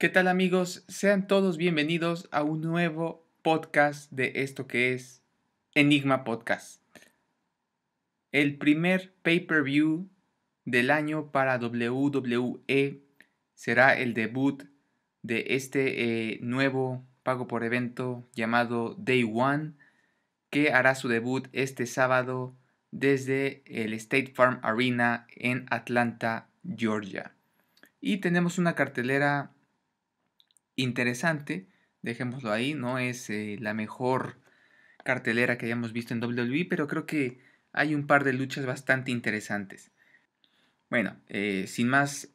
¿Qué tal amigos? Sean todos bienvenidos a un nuevo podcast de esto que es Enigma Podcast. El primer pay-per-view del año para WWE será el debut de este eh, nuevo pago por evento llamado Day One, que hará su debut este sábado desde el State Farm Arena en Atlanta, Georgia. Y tenemos una cartelera interesante, dejémoslo ahí, no es eh, la mejor cartelera que hayamos visto en WWE, pero creo que hay un par de luchas bastante interesantes. Bueno, eh, sin más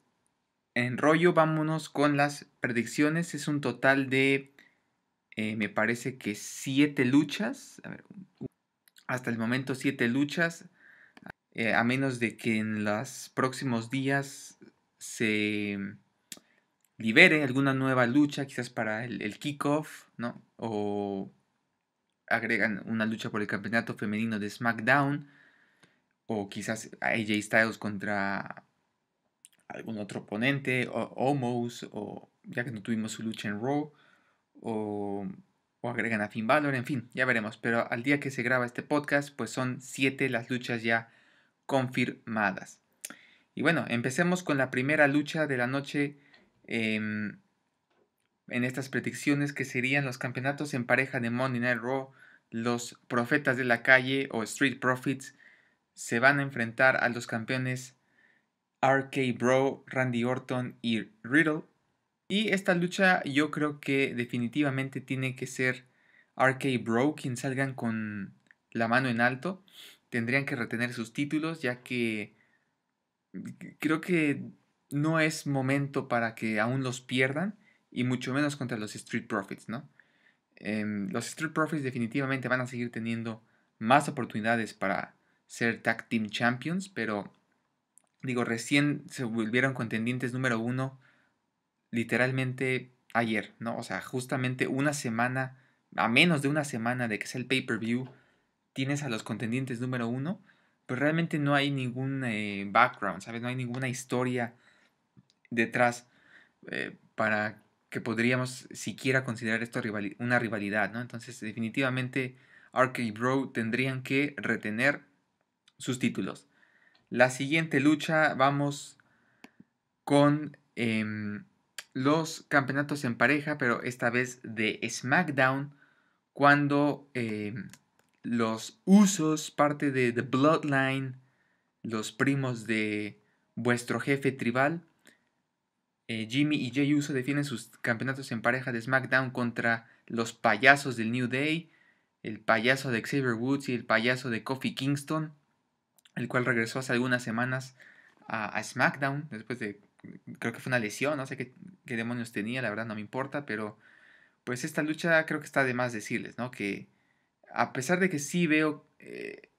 enrollo, vámonos con las predicciones. Es un total de, eh, me parece que 7 luchas. hasta el momento 7 luchas. a menos de que en los próximos días se libere alguna nueva lucha, quizás para el, el kickoff, ¿no? O agregan una lucha por el campeonato femenino de SmackDown, o quizás AJ Styles contra algún otro oponente, o Omos, o ya que no tuvimos su lucha en Raw, o, o agregan a Finn Balor, en fin, ya veremos. Pero al día que se graba este podcast, pues son siete las luchas ya confirmadas. Y bueno, empecemos con la primera lucha de la noche Em, en estas predicciones que serían los campeonatos en pareja de Monday Night Raw, los profetas de la calle o Street Profits se van a enfrentar a los campeones RK Bro, Randy Orton y Riddle. Y esta lucha yo creo que definitivamente tiene que ser RK Bro quien salgan con la mano en alto. Tendrían que retener sus títulos ya que creo que no es momento para que aún los pierdan y mucho menos contra los Street Profits, ¿no? Em, los Street Profits definitivamente van a seguir teniendo más oportunidades para ser Tag Team Champions, pero digo, recién se volvieron contendientes número uno literalmente ayer, ¿no? O sea, justamente una semana, a menos de una semana de que sea el pay-per-view, tienes a los contendientes número uno, pero realmente no hay ningún eh, background, ¿sabes? No hay ninguna historia detrás eh, para que podríamos siquiera considerar esto una rivalidad, ¿no? Entonces, definitivamente, Arcade Bro tendrían que retener sus títulos. La siguiente lucha, vamos con em, los campeonatos en pareja, pero esta vez de SmackDown, cuando em, los usos, parte de The Bloodline, los primos de vuestro jefe tribal, eh, Jimmy y Jey Uso defienden sus campeonatos en pareja de SmackDown contra los payasos del New Day, el payaso de Xavier Woods y el payaso de Kofi Kingston, el cual regresó hace algunas semanas a, SmackDown después de, creo que fue una lesión, no sé qué, demonios tenía, la verdad no me importa, pero pues esta lucha creo que está de más decirles, ¿no? Que a pesar de que sí veo eh,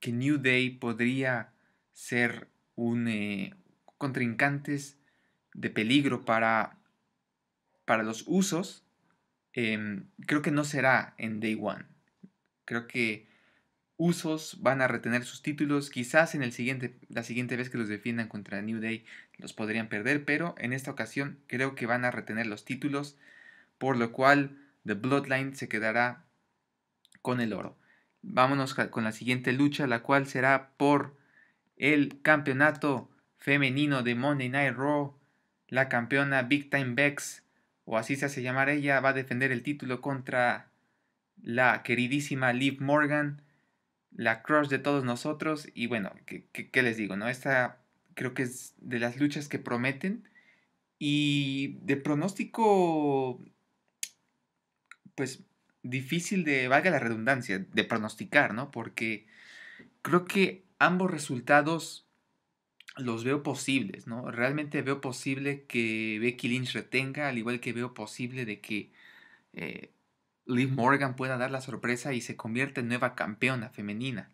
que New Day podría ser un eh, contrincantes de peligro para, para los usos, em, creo que no será en Day One. Creo que usos van a retener sus títulos. Quizás en el siguiente, la siguiente vez que los defiendan contra New Day los podrían perder, pero en esta ocasión creo que van a retener los títulos, por lo cual The Bloodline se quedará con el oro. Vámonos con la siguiente lucha, la cual será por el campeonato femenino de Monday Night Raw la campeona Big Time Bex, o así se hace llamar ella, va a defender el título contra la queridísima Liv Morgan, la crush de todos nosotros. Y bueno, ¿qué, qué, les digo? no Esta creo que es de las luchas que prometen. Y de pronóstico, pues difícil de, valga la redundancia, de pronosticar, ¿no? Porque creo que ambos resultados los veo posibles, ¿no? Realmente veo posible que Becky Lynch retenga, al igual que veo posible de que eh, Liv Morgan pueda dar la sorpresa y se convierta en nueva campeona femenina.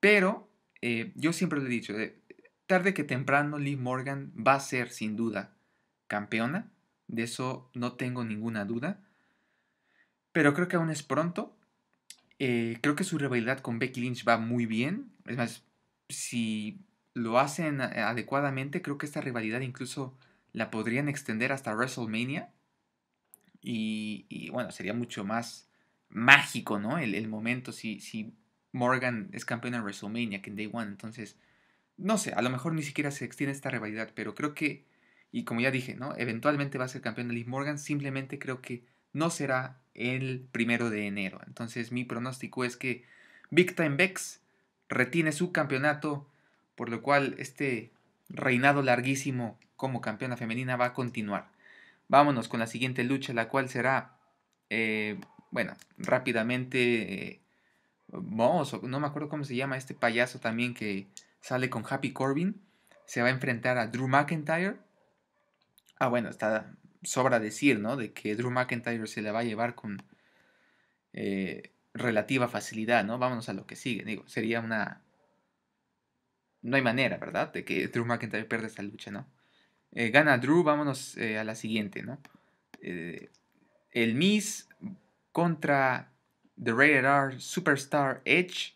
Pero eh, yo siempre lo he dicho, eh, tarde que temprano Liv Morgan va a ser sin duda campeona, de eso no tengo ninguna duda. Pero creo que aún es pronto. Eh, creo que su rivalidad con Becky Lynch va muy bien. Es más, si lo hacen eh, adecuadamente, creo que esta rivalidad incluso la podrían extender hasta WrestleMania. Y, bueno, sería mucho más mágico, ¿no? El, momento si, si, Morgan es campeón en WrestleMania que en Day One. Entonces, no sé, a lo mejor ni siquiera se extiende esta rivalidad, pero creo que, y como ya dije, ¿no? Eventualmente va a ser campeón de Morgan, simplemente creo que no será el primero de enero. Entonces, mi pronóstico es que Big Time Bex retiene su campeonato por lo cual este reinado larguísimo como campeona femenina va a continuar. Vámonos con la siguiente lucha, la cual será, eh, bueno, rápidamente, eh, no me acuerdo cómo se llama este payaso también que sale con Happy Corbin, se va a enfrentar a Drew McIntyre. Ah, bueno, está sobra decir, ¿no? De que Drew McIntyre se la va a llevar con eh, relativa facilidad, ¿no? Vámonos a lo que sigue. Digo, sería una no hay manera, ¿verdad? De que Drew McIntyre pierda esta lucha, ¿no? Eh, gana Drew, vámonos eh, a la siguiente, ¿no? Eh, el Miss contra The Rated R Superstar Edge.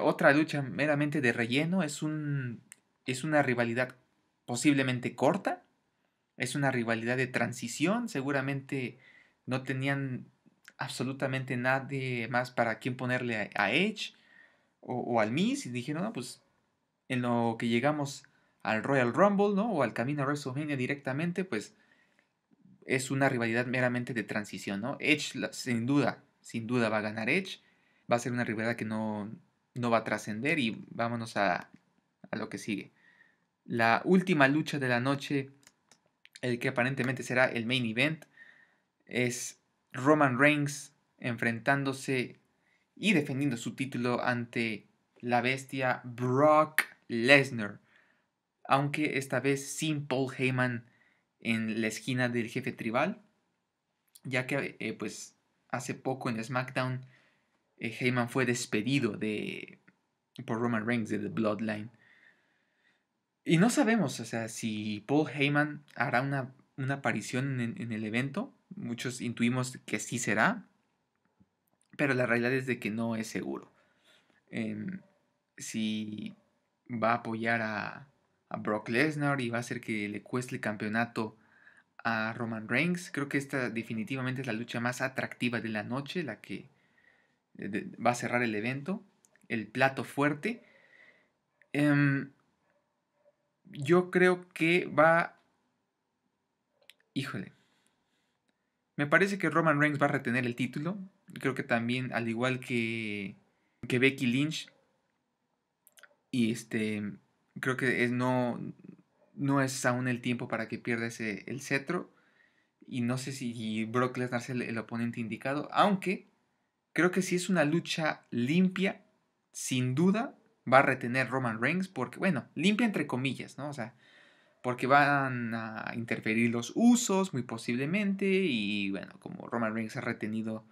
otra lucha meramente de relleno. Es, un, es una rivalidad posiblemente corta. Es una rivalidad de transición. Seguramente no tenían absolutamente nadie más para quien ponerle a, Edge o, o, al Miz. Y dijeron, no, pues en lo que llegamos al Royal Rumble, ¿no? O al camino a WrestleMania directamente, pues es una rivalidad meramente de transición, ¿no? Edge, sin duda, sin duda va a ganar Edge. Va a ser una rivalidad que no, va a trascender y vámonos a, a lo que sigue. La última lucha de la noche, el que aparentemente será el main event, es Roman Reigns enfrentándose y defendiendo su título ante la bestia Brock Lesnar, aunque esta vez sin Paul Heyman en la esquina del jefe tribal, ya que eh, pues hace poco en SmackDown eh, Heyman fue despedido de por Roman Reigns de The Bloodline. Y no sabemos, o sea, si Paul Heyman hará una, aparición en, el evento. Muchos intuimos que sí será. Pero la realidad es de que no es seguro. Em, si va a apoyar a, Brock Lesnar y va a hacer que le cueste el campeonato a Roman Reigns. Creo que esta definitivamente es la lucha más atractiva de la noche, la que eh, va a cerrar el evento, el plato fuerte. Em, yo creo que va... Híjole. Me parece que Roman Reigns va a retener el título. Creo que también, al igual que, que Becky Lynch, y este, creo que es no, no es aún el tiempo para que pierda ese, el cetro. Y no sé si Brock Lesnar es el, el oponente indicado. Aunque creo que si es una lucha limpia, sin duda va a retener Roman Reigns. Porque, bueno, limpia entre comillas, ¿no? O sea, porque van a interferir los usos muy posiblemente y bueno, como Roman Reigns ha retenido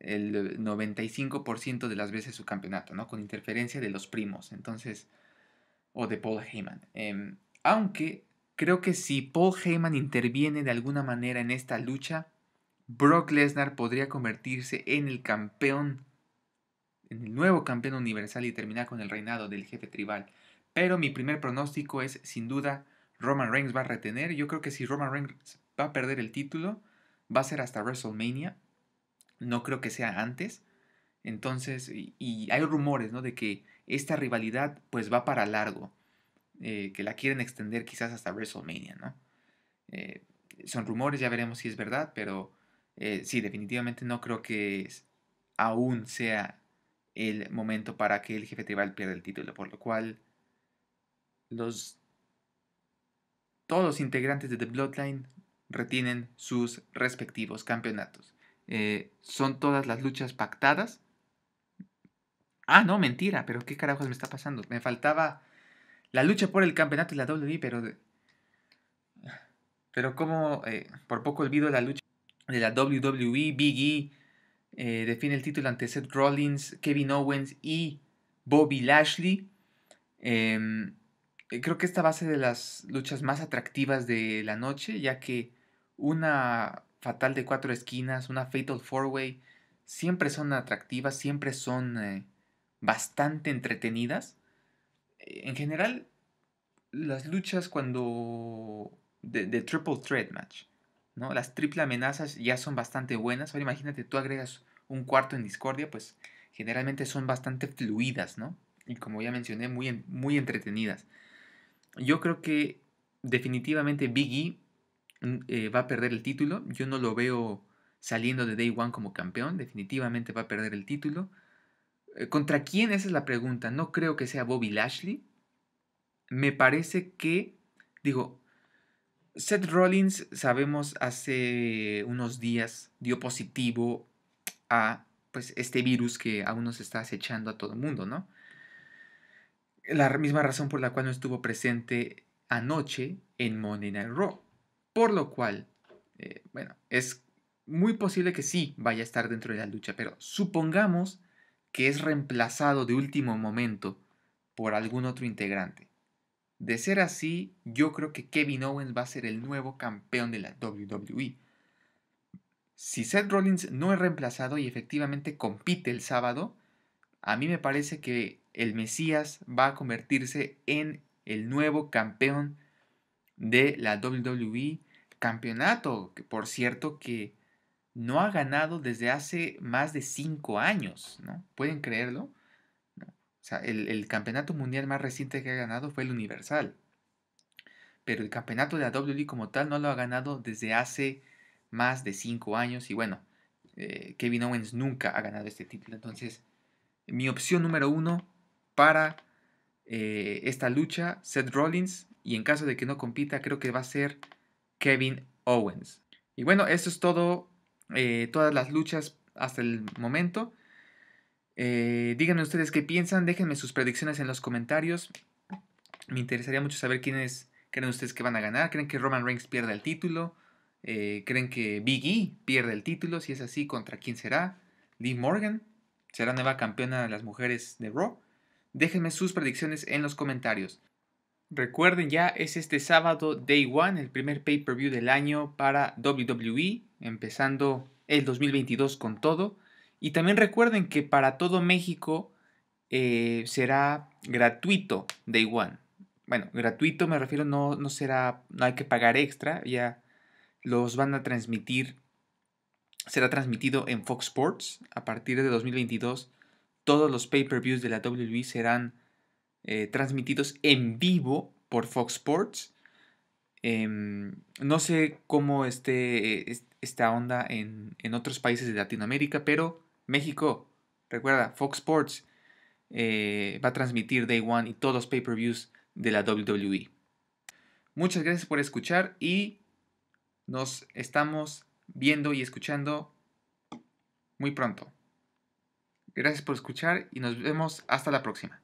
el 95% de las veces su campeonato, ¿no? Con interferencia de los primos, entonces, o de Paul Heyman. Em, aunque creo que si Paul Heyman interviene de alguna manera en esta lucha, Brock Lesnar podría convertirse en el campeón, en el nuevo campeón universal y terminar con el reinado del jefe tribal. Pero mi primer pronóstico es, sin duda, Roman Reigns va a retener. Yo creo que si Roman Reigns va a perder el título, va a ser hasta WrestleMania no creo que sea antes. Entonces, y, hay rumores, ¿no? De que esta rivalidad pues va para largo, eh, que la quieren extender quizás hasta WrestleMania, ¿no? Eh, son rumores, ya veremos si es verdad, pero eh, sí, definitivamente no creo que aún sea el momento para que el jefe tribal pierda el título, por lo cual los todos los integrantes de The Bloodline retienen sus respectivos campeonatos. Eh, son todas las luchas pactadas. Ah, no, mentira, pero ¿qué carajos me está pasando? Me faltaba la lucha por el campeonato de la WWE, pero... Pero como eh, por poco olvido la lucha de la WWE, Big E eh, define el título ante Seth Rollins, Kevin Owens y Bobby Lashley. Em, creo que esta va a ser de las luchas más atractivas de la noche, ya que una fatal de cuatro esquinas, una fatal four-way, siempre son atractivas, siempre son eh, bastante entretenidas. Eh, en general, las luchas cuando... de, triple threat match, ¿no? Las triple amenazas ya son bastante buenas. Ahora imagínate, tú agregas un cuarto en discordia, pues generalmente son bastante fluidas, ¿no? Y como ya mencioné, muy, muy entretenidas. Yo creo que definitivamente Big E eh, va a perder el título. Yo no lo veo saliendo de Day One como campeón. Definitivamente va a perder el título. Eh, ¿Contra quién? Esa es la pregunta. No creo que sea Bobby Lashley. Me parece que, digo, Seth Rollins, sabemos, hace unos días dio positivo a pues, este virus que aún nos está acechando a todo el mundo, ¿no? La misma razón por la cual no estuvo presente anoche en Monday Night Raw. Por lo cual, eh, bueno, es muy posible que sí vaya a estar dentro de la lucha, pero supongamos que es reemplazado de último momento por algún otro integrante. De ser así, yo creo que Kevin Owens va a ser el nuevo campeón de la WWE. Si Seth Rollins no es reemplazado y efectivamente compite el sábado, a mí me parece que el Mesías va a convertirse en el nuevo campeón de la WWE campeonato, que por cierto que no ha ganado desde hace más de cinco años, ¿no? ¿Pueden creerlo? O sea, el, campeonato mundial más reciente que ha ganado fue el Universal. Pero el campeonato de la WWE como tal no lo ha ganado desde hace más de cinco años. Y bueno, eh, Kevin Owens nunca ha ganado este título. Entonces, mi opción número uno para eh, esta lucha, Seth Rollins. Y en caso de que no compita, creo que va a ser Kevin Owens. Y bueno, esto es todo, eh, todas las luchas hasta el momento. Eh, díganme ustedes qué piensan, déjenme sus predicciones en los comentarios. Me interesaría mucho saber quiénes creen ustedes que van a ganar. ¿Creen que Roman Reigns pierda el título? Eh, ¿Creen que Big E pierda el título? Si es así, ¿contra quién será? ¿Lee Morgan? ¿Será nueva campeona de las mujeres de Raw? Déjenme sus predicciones en los comentarios. Recuerden ya, es este sábado Day One, el primer pay-per-view del año para WWE, empezando el 2022 con todo. Y también recuerden que para todo México eh, será gratuito Day One. Bueno, gratuito me refiero, no, no será, no hay que pagar extra, ya los van a transmitir, será transmitido en Fox Sports a partir de 2022. Todos los pay-per-views de la WWE serán eh, transmitidos en vivo por Fox Sports. Em, no sé cómo esté eh, esta onda en, otros países de Latinoamérica, pero México, recuerda, Fox Sports eh, va a transmitir Day One y todos los pay-per-views de la WWE. Muchas gracias por escuchar y nos estamos viendo y escuchando muy pronto. Gracias por escuchar y nos vemos hasta la próxima.